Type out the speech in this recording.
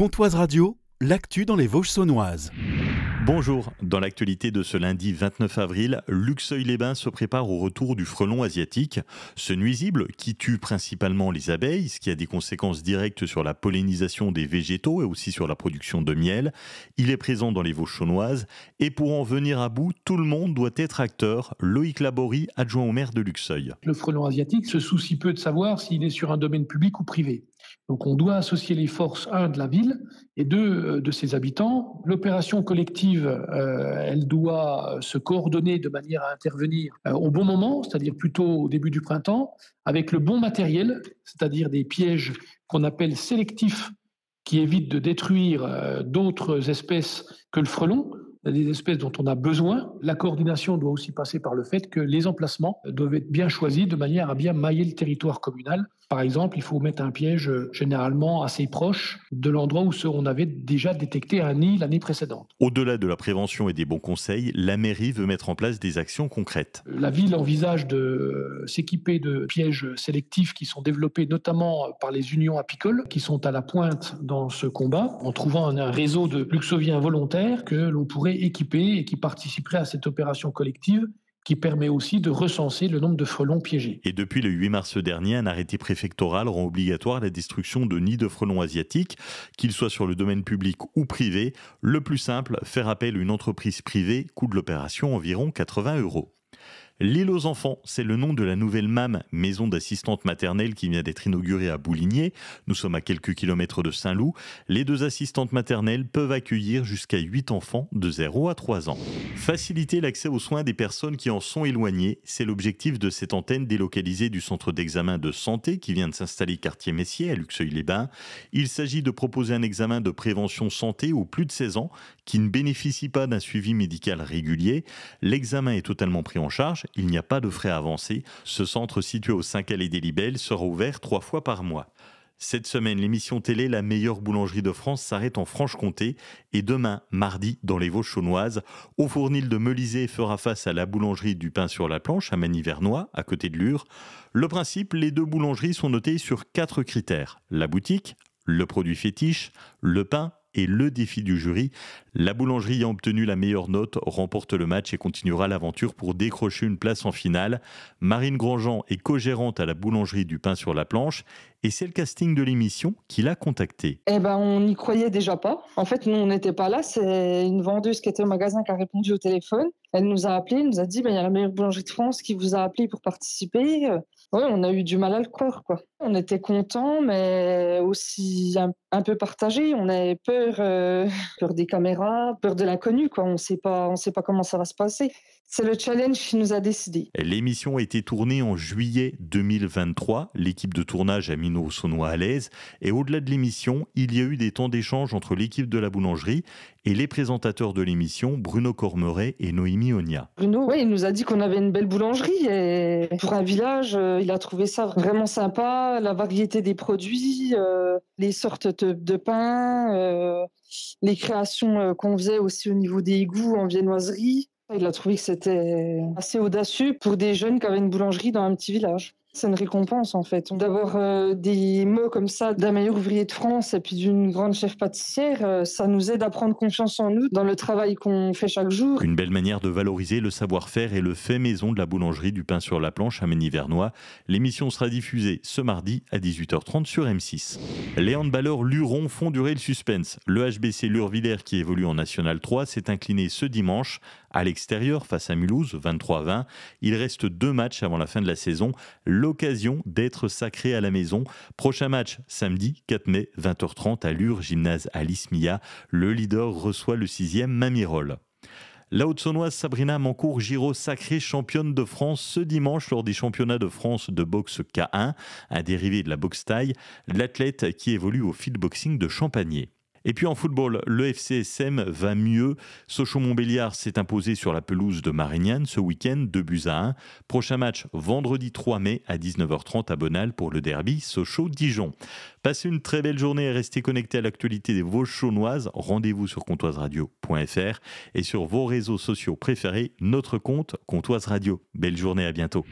Comtoise Radio, l'actu dans les Vosges saunoises. Bonjour, dans l'actualité de ce lundi 29 avril, Luxeuil-les-Bains se prépare au retour du frelon asiatique. Ce nuisible, qui tue principalement les abeilles, ce qui a des conséquences directes sur la pollinisation des végétaux et aussi sur la production de miel, il est présent dans les Vosges Saunoises. et pour en venir à bout, tout le monde doit être acteur. Loïc Laborie, adjoint au maire de Luxeuil. Le frelon asiatique se soucie peu de savoir s'il est sur un domaine public ou privé. Donc on doit associer les forces, un, de la ville et deux, euh, de ses habitants. L'opération collective, euh, elle doit se coordonner de manière à intervenir euh, au bon moment, c'est-à-dire plutôt au début du printemps, avec le bon matériel, c'est-à-dire des pièges qu'on appelle sélectifs qui évitent de détruire d'autres espèces que le frelon des espèces dont on a besoin. La coordination doit aussi passer par le fait que les emplacements doivent être bien choisis de manière à bien mailler le territoire communal. Par exemple, il faut mettre un piège euh, généralement assez proche de l'endroit où on avait déjà détecté un nid l'année précédente. Au-delà de la prévention et des bons conseils, la mairie veut mettre en place des actions concrètes. La ville envisage de euh, s'équiper de pièges sélectifs qui sont développés notamment par les unions apicoles qui sont à la pointe dans ce combat en trouvant un réseau de luxoviens volontaires que l'on pourrait équipés et qui participeraient à cette opération collective qui permet aussi de recenser le nombre de frelons piégés. Et depuis le 8 mars dernier, un arrêté préfectoral rend obligatoire la destruction de nids de frelons asiatiques, qu'ils soient sur le domaine public ou privé. Le plus simple, faire appel à une entreprise privée, coûte l'opération environ 80 euros. L'île aux enfants, c'est le nom de la nouvelle MAM, maison d'assistante maternelle qui vient d'être inaugurée à Bouligny. Nous sommes à quelques kilomètres de Saint-Loup. Les deux assistantes maternelles peuvent accueillir jusqu'à 8 enfants de 0 à 3 ans. Faciliter l'accès aux soins des personnes qui en sont éloignées, c'est l'objectif de cette antenne délocalisée du centre d'examen de santé qui vient de s'installer quartier Messier à Luxeuil-les-Bains. Il s'agit de proposer un examen de prévention santé aux plus de 16 ans qui ne bénéficient pas d'un suivi médical régulier. L'examen est totalement pris en charge il n'y a pas de frais avancés. Ce centre situé au 5 allée des Libelles sera ouvert trois fois par mois. Cette semaine, l'émission télé La meilleure boulangerie de France s'arrête en Franche-Comté et demain, mardi, dans les Vosges chaunoises, au fournil de Melisée fera face à la boulangerie du pain sur la planche à Manivernois, à côté de Lure. Le principe, les deux boulangeries sont notées sur quatre critères la boutique, le produit fétiche, le pain et le défi du jury. La boulangerie ayant obtenu la meilleure note remporte le match et continuera l'aventure pour décrocher une place en finale. Marine Grandjean est co-gérante à la boulangerie du pain sur la planche et c'est le casting de l'émission qui l'a contactée. Eh ben, on n'y croyait déjà pas. En fait, nous, on n'était pas là. C'est une vendeuse qui était au magasin qui a répondu au téléphone. Elle nous a appelé, elle nous a dit, bah, il y a la meilleure boulangerie de France qui vous a appelé pour participer. Oui, on a eu du mal à le croire. Quoi. On était contents, mais aussi un, peu partagés. On avait peur, euh, peur des caméras, peur de l'inconnu. Quoi. On ne sait pas comment ça va se passer. C'est le challenge qui nous a décidé. L'émission a été tournée en juillet 2023. L'équipe de tournage a mis nos sonnois à l'aise. Et au-delà de l'émission, il y a eu des temps d'échange entre l'équipe de la boulangerie et les présentateurs de l'émission, Bruno Cormeret et Noémie Onia. Bruno, il nous a dit qu'on avait une belle boulangerie. Et pour un village, euh, il a trouvé ça vraiment sympa, la variété des produits, euh, les sortes de, pains, euh, les créations euh, qu'on faisait aussi au niveau des goûts en viennoiserie. Il a trouvé que c'était assez audacieux pour des jeunes qui avaient une boulangerie dans un petit village. C'est une récompense en fait. D'avoir euh, des mots comme ça d'un meilleur ouvrier de France et puis d'une grande chef pâtissière, euh, ça nous aide à prendre confiance en nous dans le travail qu'on fait chaque jour. Une belle manière de valoriser le savoir-faire et le fait maison de la boulangerie du pain sur la planche à Ménivernois. L'émission sera diffusée ce mardi à 18h30 sur M6. Les handballeurs Luron font durer le suspense. Le HBC Lurvillers qui évolue en National 3 s'est incliné ce dimanche à l'extérieur face à Mulhouse, 23-20. Il reste deux matchs avant la fin de la saison, l'occasion d'être sacré à la maison. Prochain match samedi 4 mai, 20h30 à Lure, gymnase Alice Mia. Le leader reçoit le sixième Mamirol. La Haute-Saunoise Sabrina Mancourt-Giraud, sacrée championne de France ce dimanche lors des championnats de France de boxe K1, un dérivé de la boxe taille, l'athlète qui évolue au field boxing de Champagné. Et puis en football, le FCSM va mieux. Sochaux-Montbéliard s'est imposé sur la pelouse de Marignane ce week-end, 2 buts à 1. Prochain match vendredi 3 mai à 19h30 à Bonal pour le derby Sochaux-Dijon. Passez une très belle journée et restez connectés à l'actualité des Vosges-Chaunoises. Rendez-vous sur comtoiseradio.fr et sur vos réseaux sociaux préférés, notre compte Comtoise Radio. Belle journée, à bientôt.